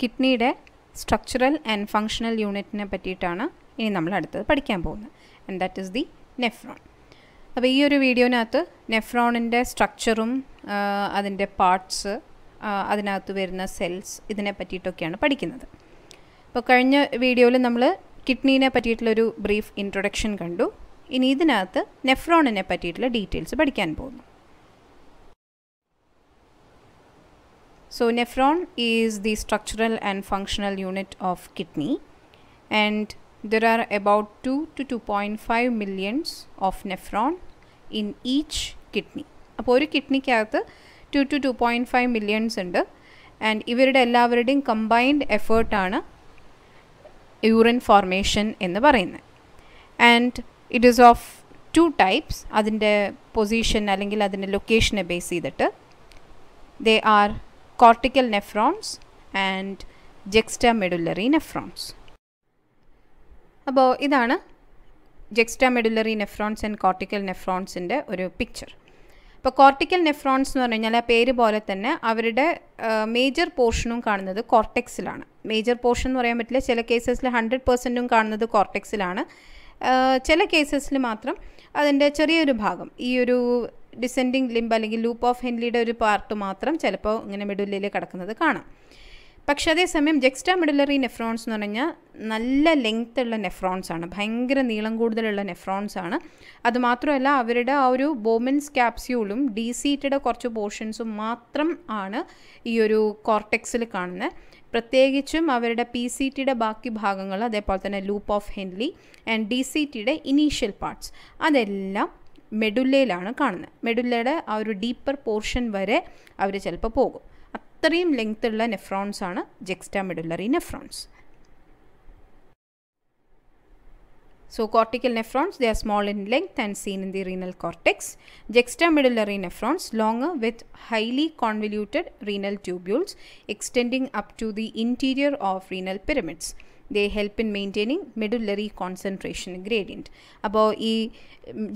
കിഡ്നിയുടെ structural and functional യൂണിറ്റിനെ പറ്റിയിട്ടാണ് ഇനി നമ്മൾ അടുത്തത് പഠിക്കാൻ പോകുന്നത് and that is the nephron അപ്പോൾ ഈ ഒരു വീഡിയോനകത്ത് നെഫ്രോണിൻ്റെ സ്ട്രക്ചറും അതിൻ്റെ പാർട്സ് അതിനകത്ത് വരുന്ന സെൽസ് ഇതിനെ പറ്റിയിട്ടൊക്കെയാണ് പഠിക്കുന്നത് അപ്പോൾ കഴിഞ്ഞ വീഡിയോയിൽ നമ്മൾ കിഡ്നീനെ പറ്റിയിട്ടുള്ളൊരു ബ്രീഫ് ഇൻട്രൊഡക്ഷൻ കണ്ടു ഇനി ഇതിനകത്ത് നെഫ്രോണിനെ പറ്റിയിട്ടുള്ള ഡീറ്റെയിൽസ് പഠിക്കാൻ പോകുന്നു So nephron is the structural and functional unit of kidney and there are about 2 to 2.5 millions of nephron in each kidney. അപ്പോൾ ഒരു കിഡ്നിക്കകത്ത് two two two point five millions ഉണ്ട് ആൻഡ് ഇവരുടെ എല്ലാവരുടെയും കമ്പൈൻഡ് എഫേർട്ടാണ് യൂറിൻ ഫോർമേഷൻ എന്ന് പറയുന്നത് and it is of two types അതിൻ്റെ പൊസിഷൻ അല്ലെങ്കിൽ അതിൻ്റെ ലൊക്കേഷനെ ബേസ് ചെയ്തിട്ട് they are cortical nephrons and juxtamedullary nephrons അപ്പോൾ ഇതാണ് ജെക്സ്റ്റാമെഡുലറി നെഫ്രോൺസ് ആൻഡ് കോർട്ടിക്കൽ നെഫ്രോൺസിൻ്റെ ഒരു പിക്ചർ ഇപ്പോൾ കോർട്ടിക്കൽ നെഫ്രോൺസ് എന്ന് പറഞ്ഞു കഴിഞ്ഞാൽ ആ പേര് പോലെ തന്നെ അവരുടെ മേജർ പോർഷനും കാണുന്നത് കോർട്ടെക്സിലാണ് മേജർ പോർഷൻ എന്ന് പറയാൻ പറ്റില്ല ചില കേസസിൽ ഹൺഡ്രഡ് പെർസെൻറ്റും കാണുന്നത് കോർട്ടെക്സിലാണ് ചില കേസസിൽ മാത്രം അതിൻ്റെ ചെറിയൊരു ഭാഗം ഈ ഒരു ഡിസെൻഡിങ് ലിംബ് അല്ലെങ്കിൽ ലൂപ്പ് ഓഫ് ഹെൻലിയുടെ ഒരു പാർട്ട് മാത്രം ചിലപ്പോൾ ഇങ്ങനെ മിഡുല്ലിൽ കിടക്കുന്നത് കാണാം പക്ഷേ അതേസമയം ജെക്സ്റ്റാ മെഡുലറി നെഫ്രോൺസ് എന്ന് പറഞ്ഞാൽ നല്ല ലെങ്ത് ഉള്ള നെഫ്രോൺസ് ആണ് ഭയങ്കര നീളം കൂടുതലുള്ള നെഫ്രോൺസ് ആണ് അതുമാത്രമല്ല അവരുടെ ആ ഒരു ബോമൻസ് ക്യാപ്സ്യൂളും ഡി സീറ്റഡ് കുറച്ച് പോർഷൻസും മാത്രം ആണ് ഈ ഒരു കോർട്ടെക്സിൽ കാണുന്നത് പ്രത്യേകിച്ചും അവരുടെ പി സി ടിയുടെ ബാക്കി ഭാഗങ്ങൾ അതേപോലെ തന്നെ loop of Henle and D C ടിയുടെ ഇനീഷ്യൽ പാർട്സ് അതെല്ലാം മെഡുല്ലയിലാണ് കാണുന്നത് മെഡുല്ലയുടെ ആ ഒരു ഡീപ്പർ പോർഷൻ വരെ അവർ ചിലപ്പോൾ പോകും അത്രയും ലെങ്ത് ഉള്ള നെഫ്രോൺസ് ആണ് juxtamedullary nephrons So cortical nephrons, they are small in length and seen in the renal cortex. Juxtamedullary nephrons, longer with highly convoluted renal tubules extending up to the interior of renal pyramids. They help in maintaining medullary concentration gradient അപ്പോൾ ഈ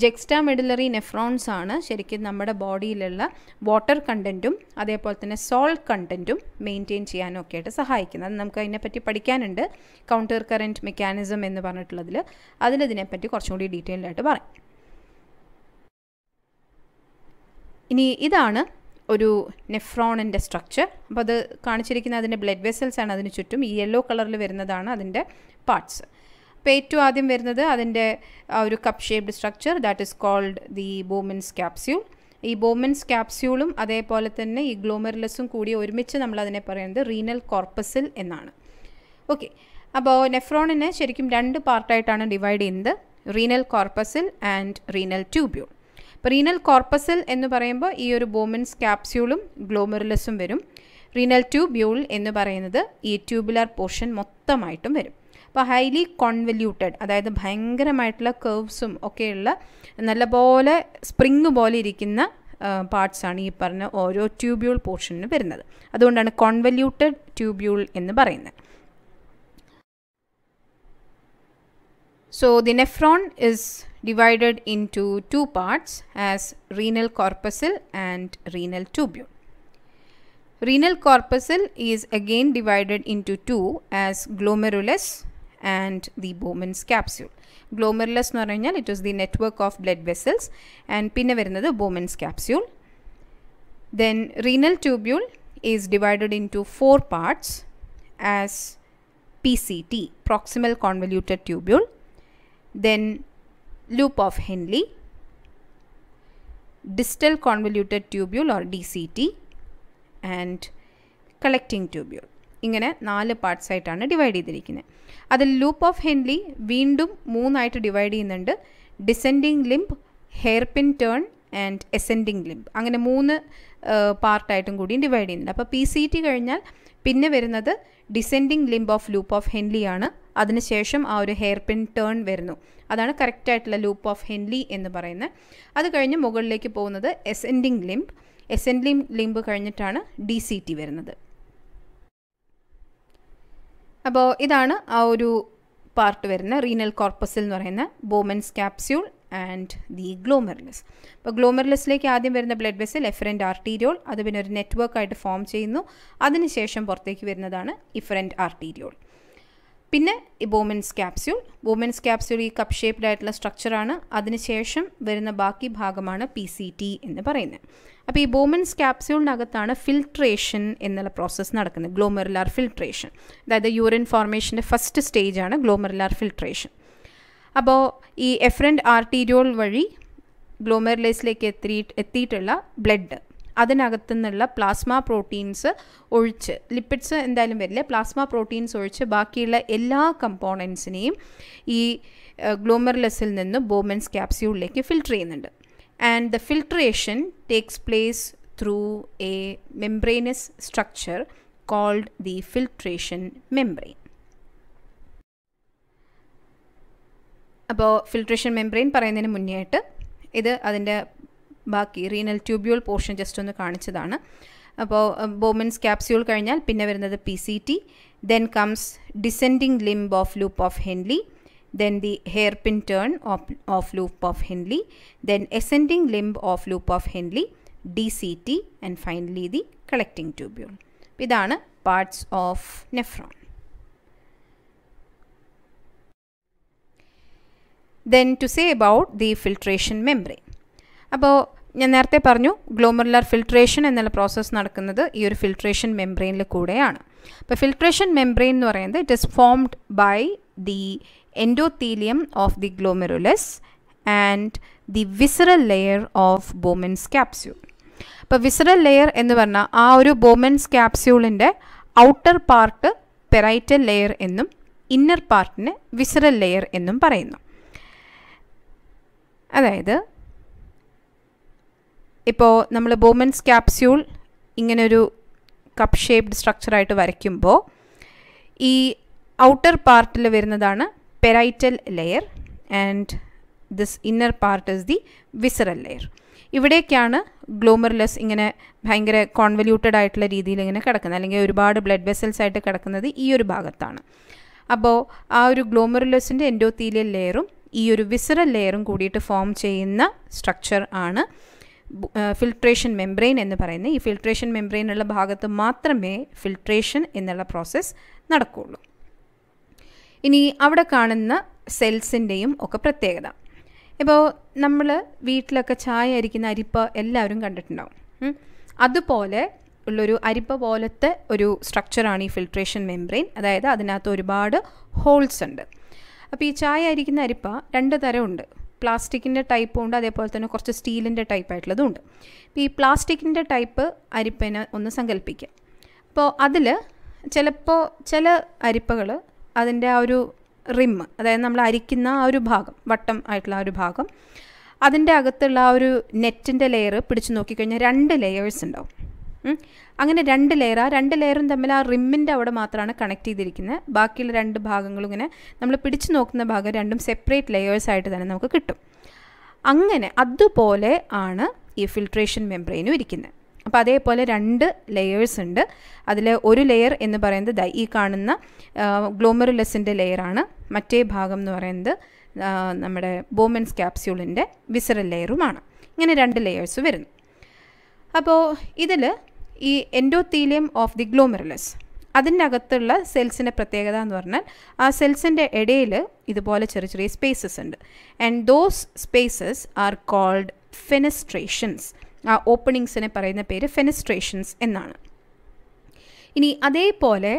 ജെക്സ്റ്റാ medullary nephrons ആണ് ശരിക്കും നമ്മുടെ ബോഡിയിലുള്ള water കണ്ടൻറ്റും അതേപോലെ തന്നെ salt കണ്ടൻറ്റും maintain ചെയ്യാനും ഒക്കെ ആയിട്ട് സഹായിക്കുന്നത് അത് നമുക്ക് അതിനെപ്പറ്റി പഠിക്കാനുണ്ട് കൗണ്ടർ കറൻറ്റ് മെക്കാനിസം എന്ന് പറഞ്ഞിട്ടുള്ളതിൽ അതിലിതിനെപ്പറ്റി കുറച്ചും കൂടി ഡീറ്റെയിൽഡായിട്ട് പറയാം ഇനി ഇതാണ് ഒരു നെഫ്രോണിൻ്റെ സ്ട്രക്ചർ അപ്പോൾ അത് കാണിച്ചിരിക്കുന്ന അതിൻ്റെ ബ്ലഡ് വെസൽസ് ആണ് അതിന് ചുറ്റും ഈ യെല്ലോ കളറിൽ വരുന്നതാണ് അതിൻ്റെ പാർട്സ് അപ്പോൾ ഏറ്റവും ആദ്യം വരുന്നത് അതിൻ്റെ ആ ഒരു cup shaped structure that is called the Bowman's capsule ഈ ബോമൻസ് ക്യാപ്സ്യൂളും അതേപോലെ തന്നെ ഈ ഗ്ലോമെറിലസും കൂടി ഒരുമിച്ച് നമ്മൾ അതിനെ പറയുന്നത് റീനൽ കോർപ്പസിൽ എന്നാണ് ഓക്കെ അപ്പോൾ നെഫ്രോണിനെ ശരിക്കും രണ്ട് പാർട്ടായിട്ടാണ് ഡിവൈഡ് ചെയ്യുന്നത് renal corpuscle and renal tubule renal corpuscle എന്ന് പറയുമ്പോൾ ഈ ഒരു ബോമൻസ് ക്യാപ്സ്യൂളും ഗ്ലോമെറുലസും വരും റീനൽ ട്യൂബ് യൂൾ എന്ന് പറയുന്നത് ഈ ട്യൂബുലർ പോർഷൻ മൊത്തമായിട്ടും വരും അപ്പോൾ ഹൈലി കോൺവല്യൂട്ടഡ് അതായത് ഭയങ്കരമായിട്ടുള്ള കേർവ്സും ഒക്കെയുള്ള നല്ലപോലെ സ്പ്രിങ് പോലെ ഇരിക്കുന്ന പാർട്സാണ് ഈ പറഞ്ഞ ഓരോ ട്യൂബ്യൂൾ പോർഷനും വരുന്നത് അതുകൊണ്ടാണ് കോൺവല്യൂട്ടഡ് ട്യൂബ്യൂൾ എന്ന് പറയുന്നത് So the nephron is divided into two parts as renal corpuscle and renal tubule. Renal corpuscle is again divided into two as glomerulus and the Bowman's capsule. Glomerulus എന്ന് പറഞ്ഞാൽ it was the network of blood vessels and പിന്നെ വരുന്നത് Bowman's capsule then renal tubule is divided into four parts as P then loop of Henle, distal convoluted tubule or DCT and collecting tubule ഇങ്ങനെ നാല് parts ആയിട്ടാണ് divide ചെയ്തിരിക്കുന്നത് അതിൽ loop of Henley വീണ്ടും മൂന്നായിട്ട് divide ചെയ്യുന്നുണ്ട് descending limb hairpin turn and ascending limb അങ്ങനെ മൂന്ന് പാർട്ടായിട്ടും കൂടിയും ഡിവൈഡ് ചെയ്യുന്നുണ്ട് അപ്പോൾ പി സി ടി കഴിഞ്ഞാൽ പിന്നെ വരുന്നത് descending limb of loop of ഹെൻലിയാണ് അതിനുശേഷം ആ ഒരു ഹെയർ പിൻ ടേൺ വരുന്നു അതാണ് കറക്റ്റായിട്ടുള്ള ലൂപ്പ് ഓഫ് ഹെൻലി എന്ന് പറയുന്നത് അത് കഴിഞ്ഞ് മുകളിലേക്ക് പോകുന്നത് എസെൻഡിങ് ലിംബ് എസെൻഡിങ് ലിംബ് കഴിഞ്ഞിട്ടാണ് ഡി സി ടി വരുന്നത് അപ്പോൾ ഇതാണ് ആ ഒരു പാർട്ട് വരുന്ന റീനൽ കോർപ്പസിൽ എന്ന് പറയുന്ന Bowman's capsule and the glomerulus അപ്പോൾ ഗ്ലോമെർലസിലേക്ക് ആദ്യം വരുന്ന ബ്ലഡ് വെസിൽ എഫറൻറ്റ് ആർട്ടീരിയോൾ അത് പിന്നെ ഒരു നെറ്റ്വർക്കായിട്ട് ഫോം ചെയ്യുന്നു അതിനുശേഷം പുറത്തേക്ക് വരുന്നതാണ് ഇഫറൻറ്റ് ആർട്ടീരിയോൾ പിന്നെ ഈ ബോമൻസ് ക്യാപ്സ്യൂൾ ബോമൻസ് ക്യാപ്സ്യൂൾ ഈ കപ്പ് ഷേപ്ഡ് ആയിട്ടുള്ള സ്ട്രക്ചറാണ് അതിനുശേഷം വരുന്ന ബാക്കി ഭാഗമാണ് പി സി ടി എന്ന് പറയുന്നത് അപ്പോൾ ഈ ബോമൻസ് ക്യാപ്സ്യൂളിനകത്താണ് ഫിൽട്രേഷൻ എന്നുള്ള പ്രോസസ്സ് നടക്കുന്നത് ഗ്ലോമെറുലാർ ഫിൽട്രേഷൻ അതായത് യൂറിൻ ഫോർമേഷൻ്റെ ഫസ്റ്റ് സ്റ്റേജാണ് ഗ്ലോമെറുലാർ ഫിൽട്രേഷൻ അപ്പോൾ ഈ എഫ്രൻഡ് ആർട്ടീരിയോൾ വഴി ഗ്ലോമെറിലേസിലേക്ക് എത്തി എത്തിയിട്ടുള്ള ബ്ലഡ് അതിനകത്തുനിന്നുള്ള പ്ലാസ്മ പ്രോട്ടീൻസ് ഒഴിച്ച് ലിപ്പിഡ്സ് എന്തായാലും വരില്ല പ്ലാസ്മ പ്രോട്ടീൻസ് ഒഴിച്ച് ബാക്കിയുള്ള എല്ലാ കമ്പോണൻസിനെയും ഈ ഗ്ലോമർലെസിൽ നിന്ന് ബോമൻസ് ക്യാപ്സ്യൂളിലേക്ക് ഫിൽട്ടർ ചെയ്യുന്നുണ്ട് and the filtration takes place through a membranous structure called the filtration membrane അപ്പോൾ ഫിൽട്രേഷൻ മെംബ്രെയിൻ പറയുന്നതിന് മുന്നേ ആയിട്ട് ഇത് അതിൻ്റെ ബാക്കി റീനൽ ട്യൂബ്യൂൾ പോർഷൻ ജസ്റ്റ് ഒന്ന് കാണിച്ചതാണ് അപ്പോൾ ബോമൻസ് ക്യാപ്സ്യൂൾ കഴിഞ്ഞാൽ പിന്നെ വരുന്നത് P C T then comes descending limb of loop of Henle then the hairpin turn of, of loop of Henley, then ascending limb of loop of Henley, DCT and finally the collecting tubule. ഇതാണ് parts of nephron then to say about the filtration membrane അപ്പോൾ ഞാൻ നേരത്തെ പറഞ്ഞു glomerular filtration എന്നുള്ള process നടക്കുന്നത് ഈ ഒരു filtration മെംബ്രെയിനിൽ കൂടെയാണ് അപ്പോൾ ഫിൽട്രേഷൻ മെംബ്രെയിൻ എന്ന് പറയുന്നത് it is formed by the endothelium of the glomerulus and the visceral layer of Bowman's capsule അപ്പോൾ വിസറൽ ലെയർ എന്ന് പറഞ്ഞാൽ ആ ഒരു ബോമൻസ് ക്യാപ്സ്യൂളിൻ്റെ ഔട്ടർ പാർട്ട് പെറൈറ്റൽ ലെയർ എന്നും ഇന്നർ പാർട്ടിന് വിസറൽ ലെയർ എന്നും പറയുന്നു അതായത് ഇപ്പോൾ നമ്മൾ ബോമൻസ് ക്യാപ്സ്യൂൾ ഇങ്ങനൊരു കപ്പ് ഷേപ്ഡ് സ്ട്രക്ചറായിട്ട് വരയ്ക്കുമ്പോൾ ഈ ഔട്ടർ പാർട്ടിൽ വരുന്നതാണ് parietal layer and this inner part is the visceral layer ഇവിടേക്കാണ് ഗ്ലോമർലെസ് ഇങ്ങനെ ഭയങ്കര കോൺവല്യൂട്ടഡ് ആയിട്ടുള്ള രീതിയിൽ ഇങ്ങനെ കിടക്കുന്നത് അല്ലെങ്കിൽ ഒരുപാട് ബ്ലഡ് വെസൽസ് ആയിട്ട് കിടക്കുന്നത് ഈ ഒരു ഭാഗത്താണ് അപ്പോൾ ആ ഒരു ഗ്ലോമർലെസിൻ്റെ എൻഡോത്തീലിയൽ ലെയറും ഈ ഒരു വിസറൽ ലെയറും കൂടിയിട്ട് ഫോം ചെയ്യുന്ന സ്ട്രക്ചർ ആണ് ഫിൽട്രേഷൻ മെംബ്രെയിൻ എന്ന് പറയുന്ന ഈ ഫിൽട്രേഷൻ മെംബ്രെയിനുള്ള ഭാഗത്ത് മാത്രമേ ഫിൽട്രേഷൻ എന്നുള്ള പ്രോസസ്സ് നടക്കുകയുള്ളൂ ഇനി അവിടെ കാണുന്ന സെൽസിൻ്റെയും ഒക്കെ പ്രത്യേകത ഇപ്പോൾ നമ്മൾ വീട്ടിലൊക്കെ ചായ അരിക്കുന്ന അരിപ്പ എല്ലാവരും കണ്ടിട്ടുണ്ടാവും അതുപോലെ ഉള്ളൊരു അരിപ്പ പോലത്തെ ഒരു സ്ട്രക്ചറാണ് ഈ ഫിൽട്രേഷൻ മെംബ്രെയിൻ അതായത് അതിനകത്ത് ഒരുപാട് ഹോൾസ് ഉണ്ട് അപ്പോൾ ഈ ചായ അരിക്കുന്ന അരിപ്പ രണ്ട് തരമുണ്ട് പ്ലാസ്റ്റിക്കിൻ്റെ ടൈപ്പും ഉണ്ട് അതേപോലെ തന്നെ കുറച്ച് സ്റ്റീലിൻ്റെ ടൈപ്പ് ആയിട്ടുള്ളതും ഉണ്ട് അപ്പോൾ ഈ പ്ലാസ്റ്റിക്കിൻ്റെ ടൈപ്പ് അരിപ്പനെ ഒന്ന് സങ്കല്പിക്കുക അപ്പോൾ അതിൽ ചിലപ്പോൾ ചില അരിപ്പകൾ അതിൻ്റെ ആ ഒരു റിമ്മ് അതായത് നമ്മൾ അരിക്കുന്ന ആ ഒരു ഭാഗം വട്ടം ആയിട്ടുള്ള ആ ഒരു ഭാഗം അതിൻ്റെ അകത്തുള്ള ആ ഒരു നെറ്റിൻ്റെ ലെയർ പിടിച്ച് നോക്കിക്കഴിഞ്ഞാൽ രണ്ട് ലെയേഴ്സ് ഉണ്ടാവും അങ്ങനെ രണ്ട് ലെയർ ആ രണ്ട് ലെയറും തമ്മിൽ ആ റിമ്മിൻ്റെ അവിടെ മാത്രമാണ് കണക്ട് ചെയ്തിരിക്കുന്നത് ബാക്കിയുള്ള രണ്ട് ഭാഗങ്ങളും ഇങ്ങനെ നമ്മൾ പിടിച്ചു നോക്കുന്ന ഭാഗം രണ്ടും സെപ്പറേറ്റ് ലെയേഴ്സ് ആയിട്ട് തന്നെ നമുക്ക് കിട്ടും അങ്ങനെ അതുപോലെ ആണ് ഈ ഫിൽട്രേഷൻ മെംബ്രെയിനും ഇരിക്കുന്നത് അപ്പോൾ അതേപോലെ രണ്ട് ലെയേഴ്സ് ഉണ്ട് അതിൽ ഒരു ലെയർ എന്ന് പറയുന്നത് ഈ കാണുന്ന ഗ്ലോമറുലസിൻ്റെ ലെയറാണ് മറ്റേ ഭാഗം എന്ന് പറയുന്നത് നമ്മുടെ ബോമൻസ് ക്യാപ്സ്യൂളിൻ്റെ വിസറൽ ലെയറുമാണ് ഇങ്ങനെ രണ്ട് ലെയേഴ്സ് വരുന്നു അപ്പോൾ ഇതിൽ ഈ എൻഡോത്തീലിയം ഓഫ് ദി ഗ്ലോമെറുലസ് അതിനകത്തുള്ള സെൽസിൻ്റെ പ്രത്യേകത എന്ന് പറഞ്ഞാൽ ആ സെൽസിൻ്റെ ഇടയിൽ ഇതുപോലെ ചെറിയ ചെറിയ സ്പേസസ് ഉണ്ട് and those spaces are called fenestrations ആ ഓപ്പണിങ്സിനെ പറയുന്ന പേര് ഫെനസ്ട്രേഷൻസ് എന്നാണ് ഇനി അതേപോലെ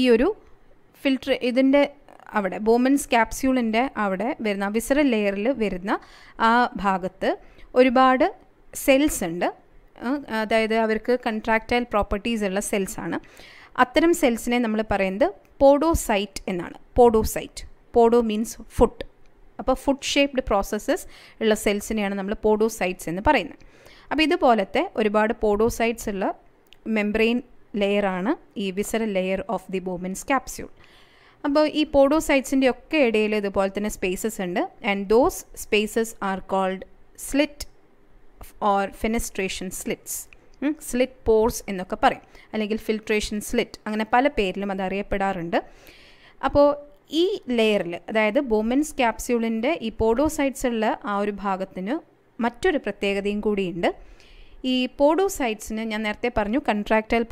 ഈ ഒരു ഫിൽട്ടർ ഇതിൻ്റെ അവിടെ ബോമൻസ് ക്യാപ്സ്യൂളിൻ്റെ അവിടെ വരുന്ന വിസറൽ ലെയറിൽ വരുന്ന ആ ഭാഗത്ത് ഒരുപാട് സെൽസ് ഉണ്ട് അതായത് അവർക്ക് കൺട്രാക്റ്റൈൽ പ്രോപ്പർട്ടീസ് ഉള്ള സെൽസാണ് അത്തരം സെൽസിനെ നമ്മൾ പറയുന്നത് പോഡോസൈറ്റ് എന്നാണ് പോഡോസൈറ്റ് പോഡോ മീൻസ് ഫുഡ് അപ്പോൾ ഫുഡ് ഷേപ്ഡ് പ്രോസസ്സസ് ഉള്ള സെൽസിനെയാണ് നമ്മൾ പോഡോസൈറ്റ്സ് എന്ന് പറയുന്നത് അപ്പോൾ ഇതുപോലത്തെ ഒരുപാട് പോഡോസൈറ്റ്സ് ഉള്ള മെംബ്രെയിൻ ലെയറാണ് ഈ visceral layer of the Bowman's capsule അപ്പോൾ ഈ പോഡോസൈറ്റ്സിൻ്റെ ഒക്കെ ഇടയിൽ ഇതുപോലെ തന്നെ സ്പേസസ് ഉണ്ട് and those spaces are called slit or fenestration slits slit pores എന്നൊക്കെ പറയും അല്ലെങ്കിൽ ഫിൽട്രേഷൻ സ്ലിറ്റ് അങ്ങനെ പല പേരിലും അത് അറിയപ്പെടാറുണ്ട് അപ്പോൾ ഈ ലെയറിൽ അതായത് ബോമൻസ് ക്യാപ്സ്യൂളിൻ്റെ ഈ പോഡോസൈറ്റ്സുള്ള ആ ഒരു ഭാഗത്തിന് മറ്റൊരു പ്രത്യേകതയും കൂടിയുണ്ട് ഈ പോഡോസൈറ്റ്സിന് ഞാൻ നേരത്തെ പറഞ്ഞു കൺട്രാക്റ്റൈൽ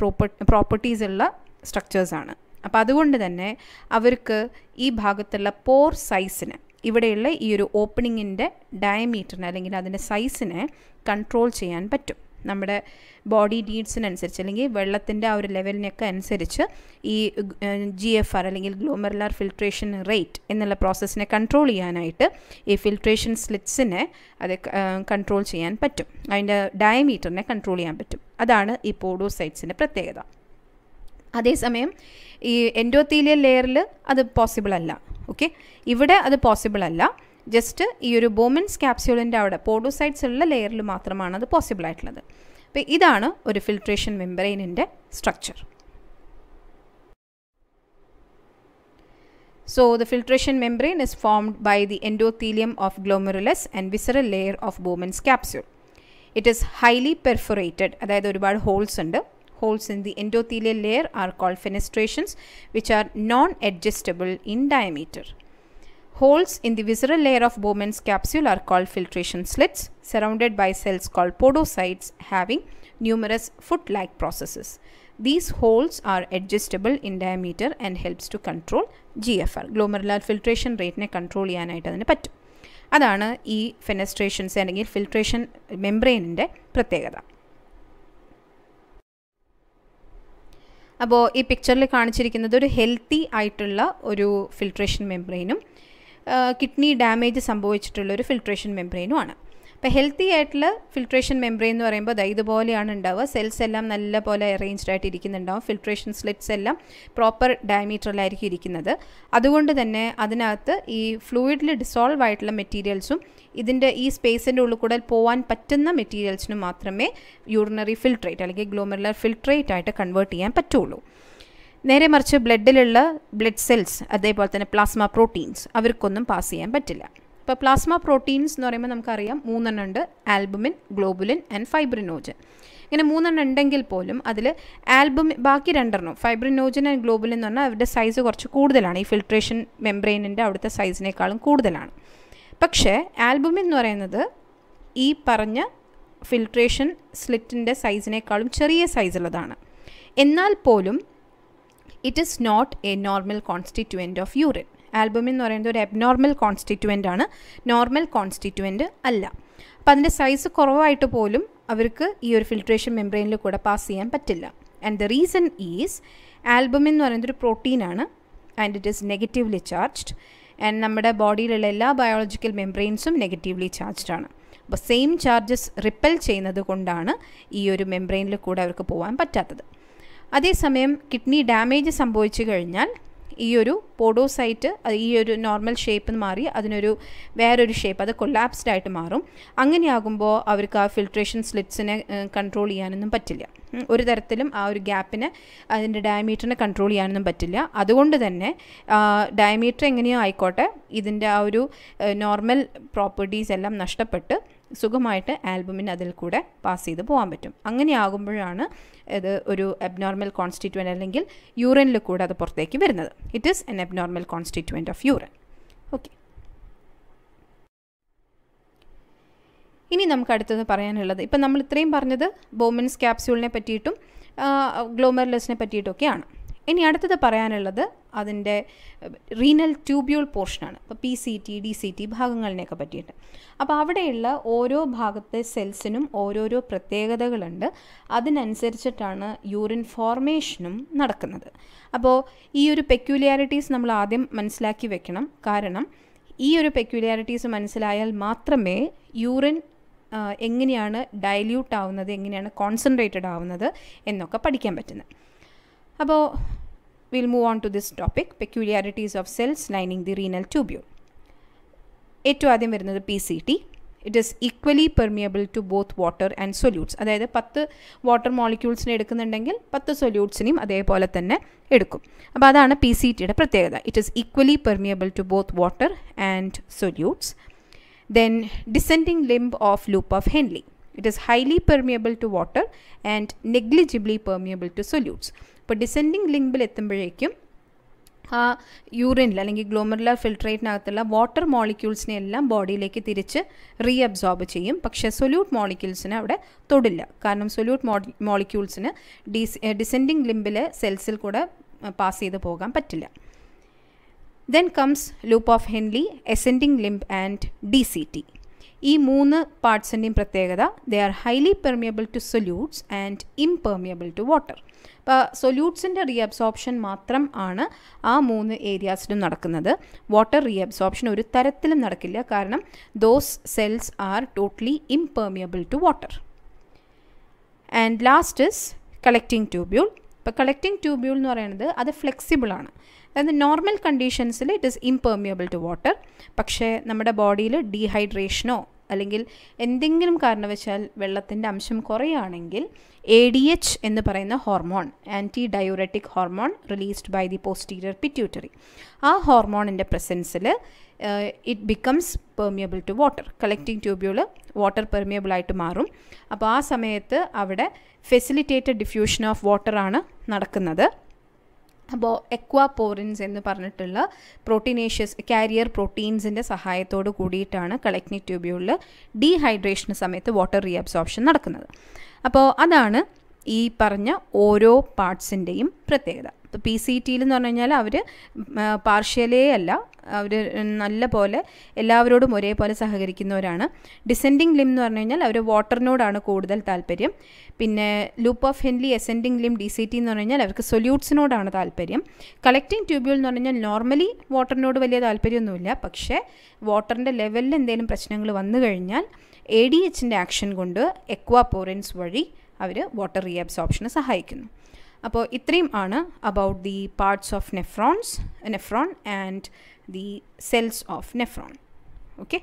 പ്രോപ്പർട്ടീസ് ഉള്ള സ്ട്രക്ചേഴ്സാണ് അപ്പോൾ അതുകൊണ്ട് തന്നെ അവർക്ക് ഈ ഭാഗത്തുള്ള പോർ സൈസിന് ഇവിടെയുള്ള ഈ ഒരു ഓപ്പണിങ്ങിൻ്റെ ഡയമീറ്ററിന് അല്ലെങ്കിൽ അതിൻ്റെ സൈസിനെ കൺട്രോൾ ചെയ്യാൻ പറ്റും നമ്മുടെ ബോഡി നീഡ്സിനനുസരിച്ച് അല്ലെങ്കിൽ വെള്ളത്തിൻ്റെ ആ ഒരു ലെവലിനൊക്കെ അനുസരിച്ച് ഈ ജി എഫ് ആർ അല്ലെങ്കിൽ ഗ്ലോമർലാർ ഫിൽട്രേഷൻ റേറ്റ് എന്നുള്ള പ്രോസസ്സിനെ കൺട്രോൾ ചെയ്യാനായിട്ട് ഈ ഫിൽട്രേഷൻ സ്ലിറ്റ്സിനെ അത് കൺട്രോൾ ചെയ്യാൻ പറ്റും അതിൻ്റെ ഡയമീറ്ററിനെ കൺട്രോൾ ചെയ്യാൻ പറ്റും അതാണ് ഈ പോഡോസൈറ്റ്സിൻ്റെ പ്രത്യേകത അതേസമയം ഈ എൻഡോത്തീലിയൽ ലെയറിൽ അത് പോസിബിൾ അല്ല ഓക്കെ ഇവിടെ അത് പോസിബിൾ അല്ല ജസ്റ്റ് ഈ ഒരു ബോമിൻസ് ക്യാപ്സ്യൂളിൻ്റെ അവിടെ പോഡോസൈറ്റ്സ് ഉള്ള ലെയറിൽ മാത്രമാണ് അത് പോസിബിൾ ആയിട്ടുള്ളത് അപ്പോൾ ഇതാണ് ഒരു ഫിൽട്രേഷൻ മെമ്പറൈനിൻ്റെ structure so the filtration membrane is formed by the endothelium of glomerulus and visceral layer of Bowman's capsule. It is highly perforated, അതായത് ഒരുപാട് ഹോൾസ് ഉണ്ട് holes in the endothelial layer are called fenestrations which are non adjustable in diameter Holes in the visceral layer of Bowman's capsule are called filtration slits, surrounded by cells called podocytes having numerous foot-like processes. These holes are adjustable in diameter and helps to control GFR, glomerular filtration rate control control ചെയ്യാനായിട്ട് അതിന് പറ്റും അതാണ് ഈ ഫെനസ്ട്രേഷൻസ് അല്ലെങ്കിൽ filtration മെംബ്രെയിനിൻ്റെ പ്രത്യേകത അപ്പോൾ ഈ പിക്ചറിൽ കാണിച്ചിരിക്കുന്നത് ഒരു ഹെൽത്തി ആയിട്ടുള്ള ഒരു ഫിൽട്രേഷൻ മെംബ്രെയിനും കിഡ്നി ഡാമേജ് സംഭവിച്ചിട്ടുള്ള ഒരു ഫിൽട്രേഷൻ ആണ് അപ്പോൾ ഹെൽത്തി ആയിട്ടുള്ള ഫിൽട്രേഷൻ മെംബ്രെയിൻ എന്ന് പറയുമ്പോൾ ദാ ഇതുപോലെയാണ് ഉണ്ടാവുക സെൽസ് എല്ലാം നല്ല പോലെ അറേഞ്ച്ഡ് ആയിട്ട് ഇരിക്കുന്നുണ്ടാവും ഫിൽട്രേഷൻ സ്ലിറ്റ്സ് എല്ലാം പ്രോപ്പർ ഡയമീറ്ററിലായിരിക്കും ഇരിക്കുന്നത് അതുകൊണ്ട് തന്നെ അതിനകത്ത് ഈ ഫ്ലൂയിഡിൽ ഡിസോൾവ് ആയിട്ടുള്ള മെറ്റീരിയൽസും ഇതിൻ്റെ ഈ സ്പേസിൻ്റെ ഉള്ളിൽ കൂടെ പോകാൻ പറ്റുന്ന മെറ്റീരിയൽസിനും മാത്രമേ യൂറിനറി ഫിൽട്രേറ്റ് അല്ലെങ്കിൽ ഗ്ലോമറുലർ ഫിൽട്രേറ്റ് ആയിട്ട് കൺവേർട്ട് ചെയ്യാൻ പറ്റുള്ളൂ നേരെ മറിച്ച് ബ്ലഡിലുള്ള ബ്ലഡ് സെൽസ് അതേപോലെ തന്നെ പ്ലാസ്മ പ്രോട്ടീൻസ് അവർക്കൊന്നും പാസ് ചെയ്യാൻ പറ്റില്ല ഇപ്പോൾ പ്ലാസ്മ പ്രോട്ടീൻസ് എന്ന് പറയുമ്പോൾ നമുക്കറിയാം മൂന്നെണ്ണം ഉണ്ട് ആൽബുമിൻ ഗ്ലോബുലിൻ ആൻഡ് ഫൈബ്രിനോജൻ ഇങ്ങനെ മൂന്നെണ്ണം ഉണ്ടെങ്കിൽ പോലും അതിൽ ആൽബുമിൻ ബാക്കി രണ്ടെണ്ണം ഫൈബ്രിനോജൻ ആൻഡ് ഗ്ലോബുലിൻ എന്ന് പറഞ്ഞാൽ അവരുടെ സൈസ് കുറച്ച് കൂടുതലാണ് ഈ ഫിൽട്രേഷൻ മെംബ്രെയിനിൻ്റെ അവിടുത്തെ സൈസിനേക്കാളും കൂടുതലാണ് പക്ഷേ ആൽബുമിൻ എന്ന് പറയുന്നത് ഈ പറഞ്ഞ ഫിൽട്രേഷൻ സ്ലിറ്റിൻ്റെ സൈസിനേക്കാളും ചെറിയ സൈസുള്ളതാണ് എന്നാൽ പോലും it is not a normal constituent of urine albumin എന്ന് പറയുന്നത് ഒരു അബ്നോർമൽ കോൺസ്റ്റിറ്റ്യുവൻ്റ് ആണ് നോർമൽ കോൺസ്റ്റിറ്റ്യുവൻ്റ് അല്ല അപ്പോൾ അതിൻ്റെ സൈസ് കുറവായിട്ട് പോലും അവർക്ക് ഈ ഒരു ഫിൽട്രേഷൻ മെംബ്രെയിനിൽ കൂടെ പാസ് ചെയ്യാൻ പറ്റില്ല and the reason is albumin എന്ന് പറയുന്നത് ഒരു പ്രോട്ടീനാണ് and it is negatively charged and നമ്മുടെ ബോഡിയിലുള്ള എല്ലാ ബയോളജിക്കൽ മെംബ്രെയിൻസും നെഗറ്റീവ്ലി ചാർജ്ഡ് ആണ് അപ്പോൾ സെയിം ചാർജസ് റിപ്പൽ ചെയ്യുന്നത് കൊണ്ടാണ് ഈ ഒരു മെംബ്രെയിനിൽ കൂടെ അവർക്ക് പോകാൻ പറ്റാത്തത് അതേസമയം കിഡ്നി ഡാമേജ് സംഭവിച്ചു കഴിഞ്ഞാൽ ഈ ഒരു പോഡോസൈറ്റ് ഈ ഒരു നോർമൽ ഷേപ്പ് മാറി അതിനൊരു വേറൊരു ഷേപ്പ് അത് കൊലാപ്സ്ഡ് ആയിട്ട് മാറും അങ്ങനെയാകുമ്പോൾ അവർക്ക് ആ ഫിൽട്രേഷൻ സ്ലിറ്റ്സിനെ കൺട്രോൾ ചെയ്യാനൊന്നും പറ്റില്ല ഒരു തരത്തിലും ആ ഒരു ഗ്യാപ്പിനെ അതിൻ്റെ ഡയമീറ്ററിനെ കൺട്രോൾ ചെയ്യാനൊന്നും പറ്റില്ല അതുകൊണ്ട് തന്നെ ഡയമീറ്റർ എങ്ങനെയോ ആയിക്കോട്ടെ ഇതിൻ്റെ ആ ഒരു നോർമൽ പ്രോപ്പർട്ടീസ് എല്ലാം നഷ്ടപ്പെട്ട് സുഖമായിട്ട് ആൽബുമിൻ അതിൽ കൂടെ പാസ് ചെയ്ത് പോകാൻ പറ്റും അങ്ങനെയാകുമ്പോഴാണ് ഇത് ഒരു അബ്നോർമൽ കോൺസ്റ്റിറ്റ്യൂവൻ്റ് അല്ലെങ്കിൽ യൂറിനിൽ കൂടെ അത് പുറത്തേക്ക് വരുന്നത് it is an abnormal constituent of urine okay ഇനി നമുക്ക് അടുത്തത് പറയാനുള്ളത് ഇപ്പം നമ്മൾ ഇത്രയും പറഞ്ഞത് ബോമൻസ് ക്യാപ്സ്യൂളിനെ പറ്റിയിട്ടും ഗ്ലോമർലെസിനെ പറ്റിയിട്ടൊക്കെയാണ് ഇനി അടുത്തത് പറയാനുള്ളത് അതിൻ്റെ റീനൽ ട്യൂബ്യൂൾ പോർഷനാണ് അപ്പോൾ P C T D C T ഭാഗങ്ങളിനെയൊക്കെ പറ്റിയിട്ട് അപ്പോൾ അവിടെയുള്ള ഓരോ ഭാഗത്തെ സെൽസിനും ഓരോരോ പ്രത്യേകതകളുണ്ട് അതിനനുസരിച്ചിട്ടാണ് യൂറിൻ ഫോർമേഷനും നടക്കുന്നത് അപ്പോൾ ഈ ഒരു പെക്യുലിയാരിറ്റീസ് നമ്മൾ ആദ്യം മനസ്സിലാക്കി വെക്കണം കാരണം ഈ ഒരു പെക്യുലിയാരിറ്റീസ് മനസ്സിലായാൽ മാത്രമേ യൂറിൻ എങ്ങനെയാണ് ഡൈല്യൂട്ട് ആവുന്നത് എങ്ങനെയാണ് കോൺസെൻട്രേറ്റഡ് ആവുന്നത് എന്നൊക്കെ പഠിക്കാൻ പറ്റുന്നത് അപ്പോൾ we'll move on to this topic peculiarities of cells lining the renal tubule etuadim varunathu pct it is equally permeable to both water and solutes adayathu 10 water molecules ne edukkunnundengil 10 solutes nim adey pole thanne edukkum appo adana pct ide pratheegatha it is equally permeable to both water and solutes then descending limb of loop of Henle. it is highly permeable to water and negligibly permeable to solutes അപ്പോൾ descending ലിംബിൽ എത്തുമ്പോഴേക്കും ആ യൂറിനിൽ അല്ലെങ്കിൽ glomerular ഫിൽട്രേറ്റിനകത്തുള്ള water മോളിക്യൂൾസിനെ എല്ലാം ബോഡിയിലേക്ക് തിരിച്ച് reabsorb ചെയ്യും പക്ഷേ solute മോളിക്യൂൾസിനെ അവിടെ തൊടില്ല കാരണം സൊല്യൂട്ട് മോളിക്യൂൾസിന് ഡിസ് ഡിസെൻഡിങ് ലിംബിലെ സെൽസിൽ കൂടെ പാസ് ചെയ്ത് പോകാൻ പറ്റില്ല then comes loop of Henle ascending limb and D C T ഈ മൂന്ന് പാർട്സിൻ്റെയും പ്രത്യേകത they are highly permeable to solutes and impermeable to water അപ്പോൾ സൊല്യൂട്ട്സിൻ്റെ റീഅബ്സോർപ്ഷൻ മാത്രം ആണ് ആ മൂന്ന് ഏരിയാസിലും നടക്കുന്നത് വാട്ടർ റീഅബ്സോർപ്ഷൻ ഒരു തരത്തിലും നടക്കില്ല കാരണം those cells are totally impermeable to water and last is collecting tubule ഇപ്പോൾ കളക്റ്റിംഗ് ട്യൂബ്യൂൾ എന്ന് പറയുന്നത് അത് ഫ്ലെക്സിബിൾ ആണ് അതായത് നോർമൽ കണ്ടീഷൻസിൽ it is impermeable to water പക്ഷേ നമ്മുടെ ബോഡിയിൽ ഡീഹൈഡ്രേഷനോ അല്ലെങ്കിൽ എന്തെങ്കിലും കാരണവശാൽ വെള്ളത്തിൻ്റെ അംശം കുറയുകയാണെങ്കിൽ എ ഡി എച്ച് എന്ന് പറയുന്ന hormone antidiuretic hormone released by the posterior pituitary ആ ഹോർമോണിൻ്റെ പ്രസൻസിൽ it becomes permeable to water collecting tubule water permeable ആയിട്ട് മാറും അപ്പോൾ ആ സമയത്ത് അവിടെ ഫെസിലിറ്റേറ്റഡ് ഡിഫ്യൂഷൻ ഓഫ് വാട്ടറാണ് നടക്കുന്നത് അപ്പോൾ എക്വാപോറിൻസ് എന്ന് പറഞ്ഞിട്ടുള്ള പ്രോട്ടീനേഷ്യസ് കാരിയർ പ്രോട്ടീൻസിൻ്റെ സഹായത്തോട് കൂടിയിട്ടാണ് കളക്നി ട്യൂബ്യൂളിൽ ഡീഹൈഡ്രേഷന് സമയത്ത് വാട്ടർ റീഅബ്സോർപ്ഷൻ നടക്കുന്നത് അപ്പോൾ അതാണ് ഈ പറഞ്ഞ ഓരോ പാർട്സിൻ്റെയും പ്രത്യേകത അപ്പോൾ പി സി ടിയിൽ എന്ന് പറഞ്ഞു കഴിഞ്ഞാൽ അവർ പാർഷ്യലേ അല്ല അവർ നല്ല പോലെ എല്ലാവരോടും ഒരേപോലെ സഹകരിക്കുന്നവരാണ് ഡിസെൻഡിങ് ലിം എന്ന് പറഞ്ഞു കഴിഞ്ഞാൽ അവർ വാട്ടറിനോടാണ് കൂടുതൽ താല്പര്യം പിന്നെ loop of Henle ascending limb D C T എന്ന് പറഞ്ഞു കഴിഞ്ഞാൽ അവർക്ക് സൊല്യൂട്ട്സിനോടാണ് താല്പര്യം കളക്ടിങ് ട്യൂബ്യൂൾ എന്ന് പറഞ്ഞു കഴിഞ്ഞാൽ നോർമലി വാട്ടറിനോട് വലിയ താല്പര്യമൊന്നുമില്ല പക്ഷേ വാട്ടറിൻ്റെ ലെവലിൽ എന്തെങ്കിലും പ്രശ്നങ്ങൾ വന്നു കഴിഞ്ഞാൽ എ ഡി എച്ചിൻ്റെ ആക്ഷൻ കൊണ്ട് പോറൻസ് വഴി അവർ വാട്ടർ റീഅബ്സോപ്ഷന് സഹായിക്കുന്നു അപ്പോൾ ഇത്രയും ആണ് about the parts of nephrons nephron and the cells of nephron okay